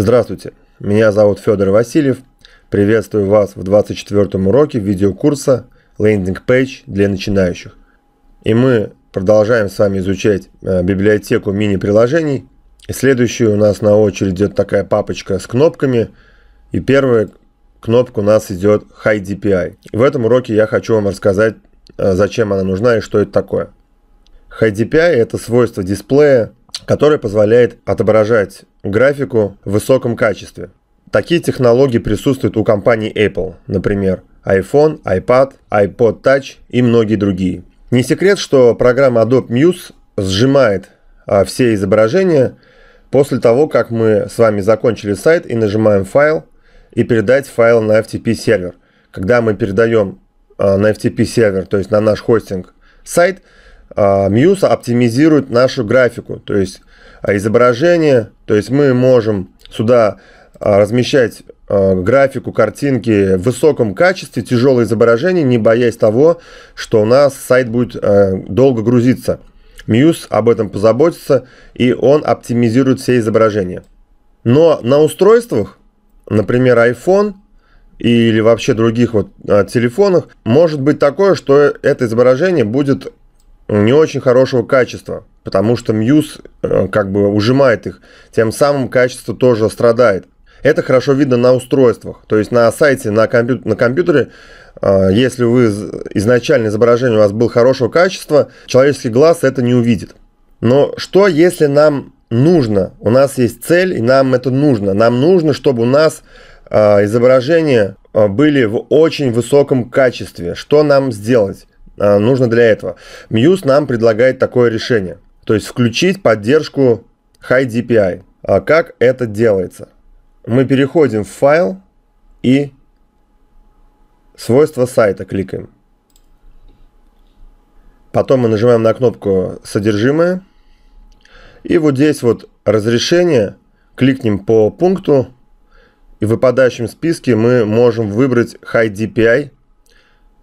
Здравствуйте, меня зовут Федор Васильев. Приветствую вас в 24 уроке видеокурса «Лендинг пейдж для начинающих». И мы продолжаем с вами изучать э, библиотеку мини-приложений. И следующая у нас на очереди идет такая папочка с кнопками. И первая кнопка у нас идет High DPI. В этом уроке я хочу вам рассказать, э, зачем она нужна и что это такое. High DPI – это свойство дисплея, который позволяет отображать графику в высоком качестве. Такие технологии присутствуют у компании Apple, например, iPhone, iPad, iPod Touch и многие другие. Не секрет, что программа Adobe Muse сжимает а, все изображения после того, как мы с вами закончили сайт и нажимаем файл и передать файл на FTP сервер. Когда мы передаем а, на FTP сервер, то есть на наш хостинг сайт, а, Muse оптимизирует нашу графику, то есть а, изображение, то есть мы можем сюда а, размещать графику, картинки в высоком качестве, тяжелое изображение, не боясь того, что у нас сайт будет долго грузиться. Muse об этом позаботится, и он оптимизирует все изображения. Но на устройствах, например, iPhone или вообще других вот телефонах, может быть такое, что это изображение будет не очень хорошего качества, потому что Мьюз э, как бы ужимает их, тем самым качество тоже страдает. Это хорошо видно на устройствах, то есть на сайте, на, компью- на компьютере, э, если вы изначально изображение у вас было хорошего качества, человеческий глаз это не увидит. Но что если нам нужно? У нас есть цель, и нам это нужно. Нам нужно, чтобы у нас э, изображения были в очень высоком качестве. Что нам сделать? Э, нужно для этого. Muse нам предлагает такое решение. То есть включить поддержку High DPI. А как это делается? Мы переходим в файл и свойства сайта кликаем. Потом мы нажимаем на кнопку «Содержимое». И вот здесь вот разрешение. Кликнем по пункту. И в выпадающем списке мы можем выбрать High DPI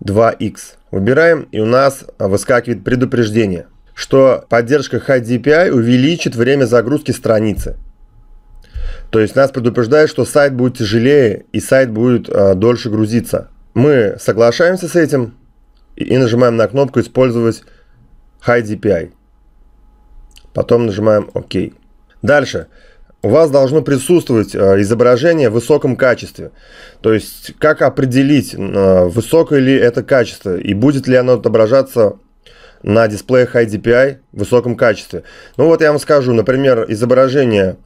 2x. Выбираем, и у нас выскакивает предупреждение, что поддержка High DPI увеличит время загрузки страницы. То есть нас предупреждает, что сайт будет тяжелее и сайт будет э, дольше грузиться. Мы соглашаемся с этим и нажимаем на кнопку «Использовать High DPI». Потом нажимаем «Ок». Дальше у вас должно присутствовать э, изображение в высоком качестве. То есть, как определить, э, высокое ли это качество и будет ли оно отображаться на дисплеях High в высоком качестве. Ну вот я вам скажу, например, изображение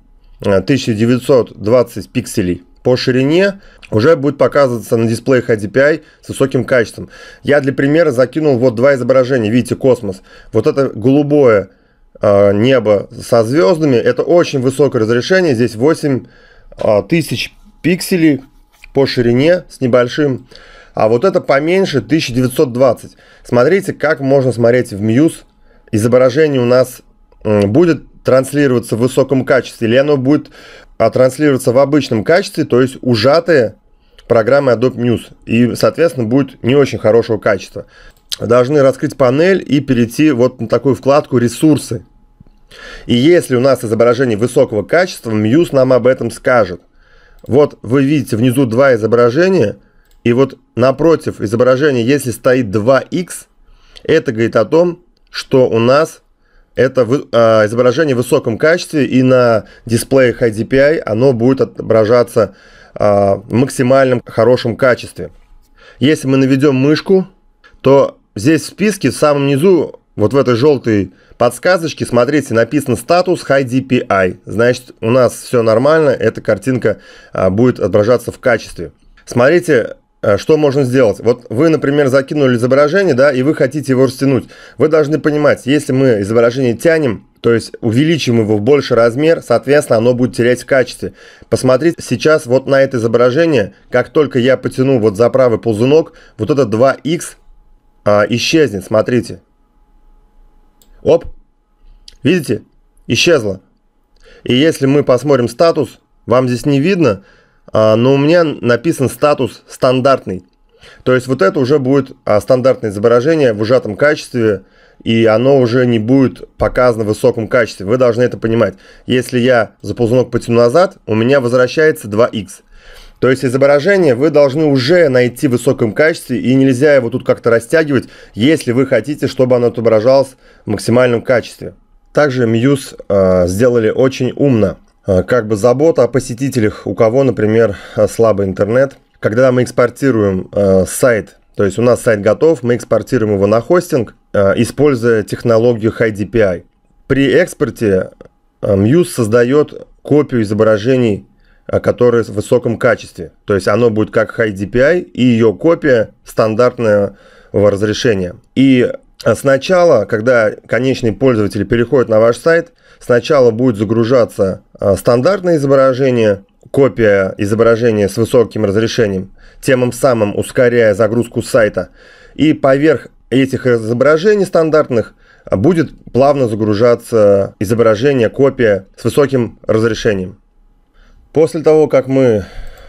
1920 э, пикселей по ширине уже будет показываться на дисплеях HDPI с высоким качеством. Я для примера закинул вот два изображения, видите, космос. Вот это голубое Э, небо со звездами. Это очень высокое разрешение, здесь 8 э, тысяч пикселей по ширине с небольшим. А вот это поменьше 1920. Смотрите, как можно смотреть в Мьюз. Изображение у нас будет транслироваться в высоком качестве, или оно будет а, транслироваться в обычном качестве, то есть ужатые программы Adobe Muse. И, соответственно, будет не очень хорошего качества. Должны раскрыть панель и перейти вот на такую вкладку «Ресурсы». И если у нас изображение высокого качества, Muse нам об этом скажет. Вот вы видите внизу два изображения, и вот напротив изображения, если стоит 2x, это говорит о том, что у нас это а, изображение в высоком качестве, и на дисплеях HDPI оно будет отображаться э, в максимальном хорошем качестве. Если мы наведем мышку, то здесь в списке в самом низу, вот в этой желтой подсказочки, смотрите, написано статус High DPI. Значит, у нас все нормально, эта картинка а, будет отображаться в качестве. Смотрите, а, что можно сделать? Вот вы, например, закинули изображение, да, и вы хотите его растянуть. Вы должны понимать, если мы изображение тянем, то есть увеличим его в больший размер, соответственно, оно будет терять в качестве. Посмотрите сейчас вот на это изображение, как только я потяну вот за правый ползунок, вот это 2х а, исчезнет, смотрите. Оп! Видите? исчезло. И если мы посмотрим статус, вам здесь не видно, а, но у меня написан статус стандартный. То есть вот это уже будет а, стандартное изображение в ужатом качестве, и оно уже не будет показано в высоком качестве. Вы должны это понимать. Если я за ползунок потяну назад, у меня возвращается 2х. То есть изображение вы должны уже найти в высоком качестве, и нельзя его тут как-то растягивать, если вы хотите, чтобы оно отображалось в максимальном качестве. Также Muse э, сделали очень умно. Э, как бы забота о посетителях, у кого, например, э, слабый интернет. Когда мы экспортируем э, сайт, то есть у нас сайт готов, мы экспортируем его на хостинг, э, используя технологию High DPI. При экспорте э, Muse создает копию изображений а, которые в высоком качестве. То есть оно будет как High DPI и ее копия стандартного разрешения. И а, сначала, когда конечный пользователь переходит на ваш сайт, сначала будет загружаться а, стандартное изображение, копия изображения с высоким разрешением, тем самым ускоряя загрузку сайта. И поверх этих изображений стандартных будет плавно загружаться изображение, копия с высоким разрешением. После того, как мы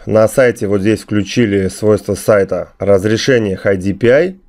на сайте вот здесь включили свойство сайта разрешение High DPI,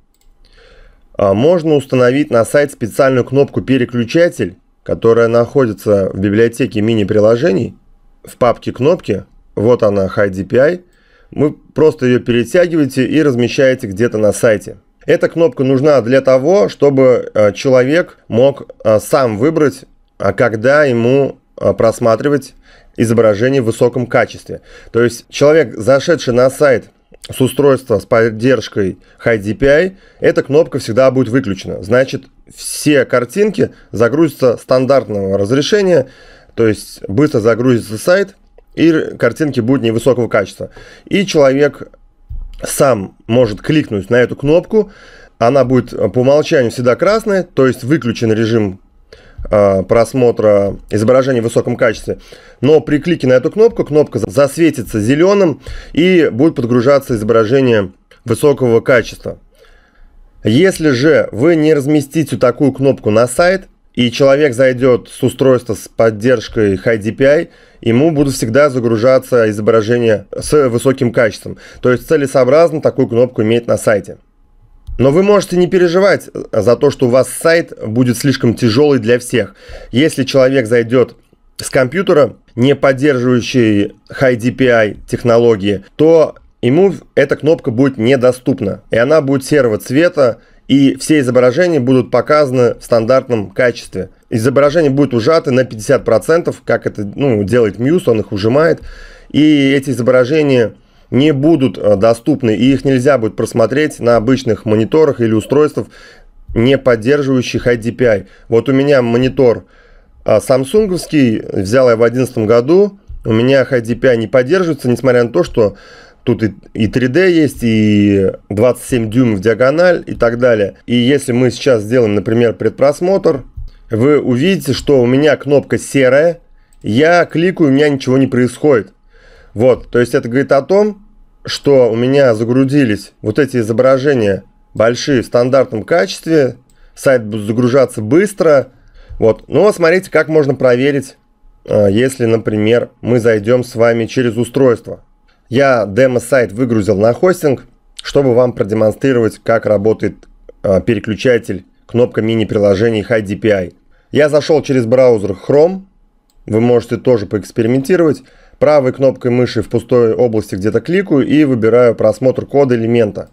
а, можно установить на сайт специальную кнопку переключатель, которая находится в библиотеке мини-приложений в папке кнопки. Вот она High DPI. Вы просто ее перетягиваете и размещаете где-то на сайте. Эта кнопка нужна для того, чтобы а, человек мог а, сам выбрать, когда ему просматривать изображение в высоком качестве. То есть человек, зашедший на сайт с устройства с поддержкой High DPI, эта кнопка всегда будет выключена. Значит, все картинки загрузятся стандартного разрешения, то есть быстро загрузится сайт, и картинки будут невысокого качества. И человек сам может кликнуть на эту кнопку, она будет по умолчанию всегда красная, то есть выключен режим Э, просмотра изображения в высоком качестве. Но при клике на эту кнопку, кнопка засветится зеленым и будет подгружаться изображение высокого качества. Если же вы не разместите такую кнопку на сайт, и человек зайдет с устройства с поддержкой High DPI, ему будут всегда загружаться изображения с высоким качеством. То есть целесообразно такую кнопку иметь на сайте. Но вы можете не переживать за то, что у вас сайт будет слишком тяжелый для всех. Если человек зайдет с компьютера, не поддерживающий High DPI технологии, то ему эта кнопка будет недоступна. И она будет серого цвета, и все изображения будут показаны в стандартном качестве. Изображение будет ужаты на 50%, как это ну, делает Muse, он их ужимает. И эти изображения не будут э, доступны, и их нельзя будет просмотреть на обычных мониторах или устройствах, не поддерживающих IDPI. Вот у меня монитор э, самсунговский, взял я в 2011 году, у меня IDPI не поддерживается, несмотря на то, что тут и, и 3D есть, и 27 дюймов диагональ и так далее. И если мы сейчас сделаем, например, предпросмотр, вы увидите, что у меня кнопка серая, я кликаю, у меня ничего не происходит. Вот, то есть это говорит о том, что у меня загрузились вот эти изображения большие в стандартном качестве, сайт будет загружаться быстро. Вот. Но ну, а смотрите, как можно проверить, а, если, например, мы зайдем с вами через устройство. Я демо-сайт выгрузил на хостинг, чтобы вам продемонстрировать, как работает а, переключатель кнопка мини-приложений High DPI. Я зашел через браузер Chrome. Вы можете тоже поэкспериментировать правой кнопкой мыши в пустой области где-то кликаю и выбираю просмотр кода элемента.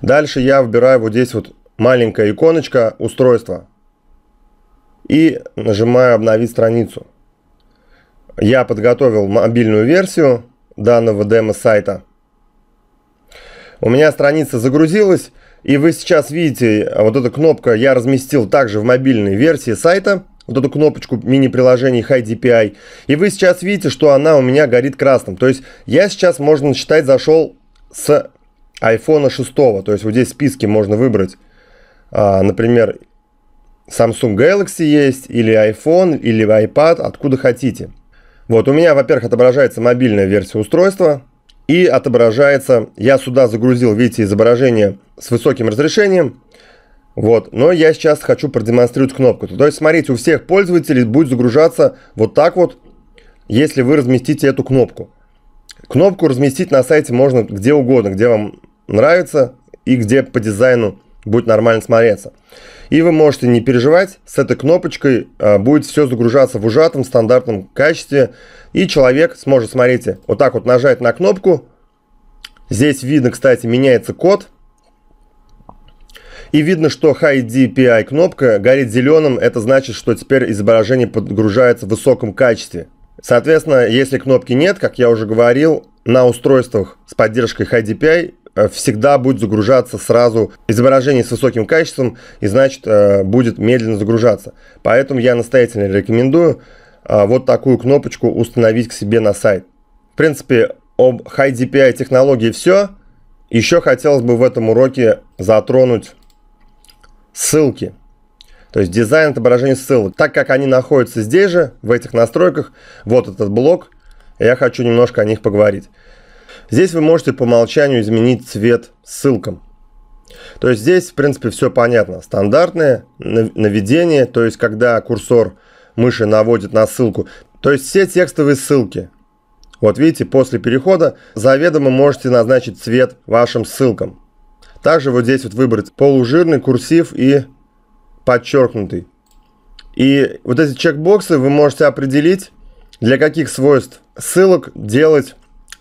Дальше я выбираю вот здесь вот маленькая иконочка устройства и нажимаю обновить страницу. Я подготовил мобильную версию данного демо-сайта. У меня страница загрузилась, и вы сейчас видите, а вот эта кнопка я разместил также в мобильной версии сайта – вот эту кнопочку мини-приложений High DPI. И вы сейчас видите, что она у меня горит красным. То есть я сейчас, можно считать, зашел с iPhone 6. То есть вот здесь списки можно выбрать. А, например, Samsung Galaxy есть, или iPhone, или iPad, откуда хотите. Вот у меня, во-первых, отображается мобильная версия устройства. И отображается, я сюда загрузил, видите, изображение с высоким разрешением. Вот, но я сейчас хочу продемонстрировать кнопку. То есть, смотрите, у всех пользователей будет загружаться вот так вот, если вы разместите эту кнопку. Кнопку разместить на сайте можно где угодно, где вам нравится и где по дизайну будет нормально смотреться. И вы можете не переживать, с этой кнопочкой а, будет все загружаться в ужатом стандартном качестве. И человек сможет, смотрите, вот так вот нажать на кнопку. Здесь видно, кстати, меняется код. И видно, что High кнопка горит зеленым, это значит, что теперь изображение подгружается в высоком качестве. Соответственно, если кнопки нет, как я уже говорил, на устройствах с поддержкой High э, всегда будет загружаться сразу изображение с высоким качеством и значит э, будет медленно загружаться. Поэтому я настоятельно рекомендую э, вот такую кнопочку установить к себе на сайт. В принципе, об High технологии все. Еще хотелось бы в этом уроке затронуть ссылки. То есть дизайн отображения ссылок. Так как они находятся здесь же, в этих настройках, вот этот блок, я хочу немножко о них поговорить. Здесь вы можете по умолчанию изменить цвет ссылкам. То есть здесь, в принципе, все понятно. Стандартное наведение, то есть когда курсор мыши наводит на ссылку. То есть все текстовые ссылки. Вот видите, после перехода заведомо можете назначить цвет вашим ссылкам. Также вот здесь вот выбрать полужирный, курсив и подчеркнутый. И вот эти чекбоксы вы можете определить, для каких свойств ссылок делать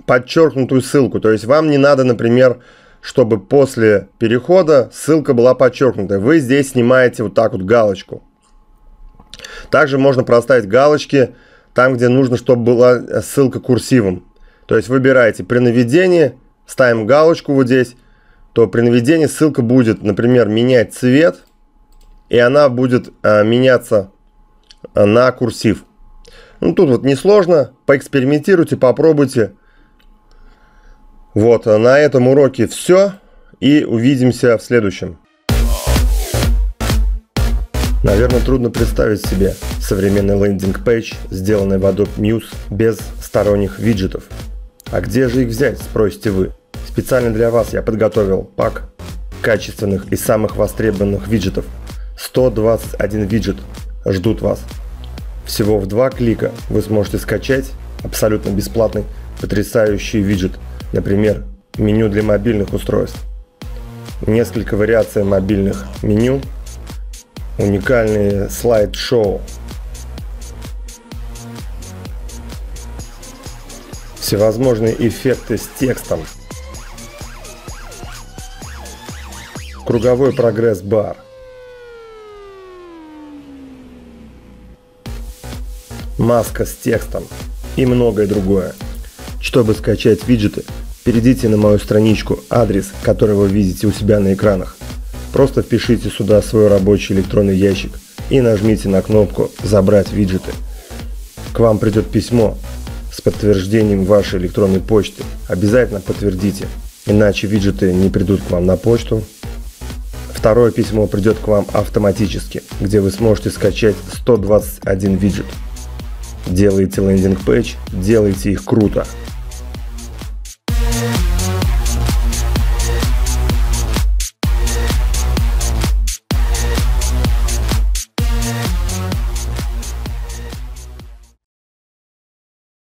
подчеркнутую ссылку. То есть вам не надо, например, чтобы после перехода ссылка была подчеркнута. Вы здесь снимаете вот так вот галочку. Также можно проставить галочки там, где нужно, чтобы была ссылка курсивом. То есть выбираете при наведении, ставим галочку вот здесь, то при наведении ссылка будет, например, менять цвет, и она будет э, меняться э, на курсив. Ну, тут вот несложно, поэкспериментируйте, попробуйте. Вот, э, на этом уроке все, и увидимся в следующем. Наверное, трудно представить себе современный лендинг-пейдж, сделанный в Adobe Muse без сторонних виджетов. А где же их взять, спросите вы? Специально для вас я подготовил пак качественных и самых востребованных виджетов. 121 виджет ждут вас. Всего в два клика вы сможете скачать абсолютно бесплатный потрясающий виджет, например, меню для мобильных устройств. Несколько вариаций мобильных меню, уникальные слайд-шоу, всевозможные эффекты с текстом – круговой прогресс-бар. Маска с текстом и многое другое. Чтобы скачать виджеты, перейдите на мою страничку, адрес, который вы видите у себя на экранах. Просто впишите сюда свой рабочий электронный ящик и нажмите на кнопку «Забрать виджеты». К вам придет письмо с подтверждением вашей электронной почты. Обязательно подтвердите, иначе виджеты не придут к вам на почту, Второе письмо придет к вам автоматически, где вы сможете скачать 121 виджет. Делайте лендинг-пэйдж, делайте их круто –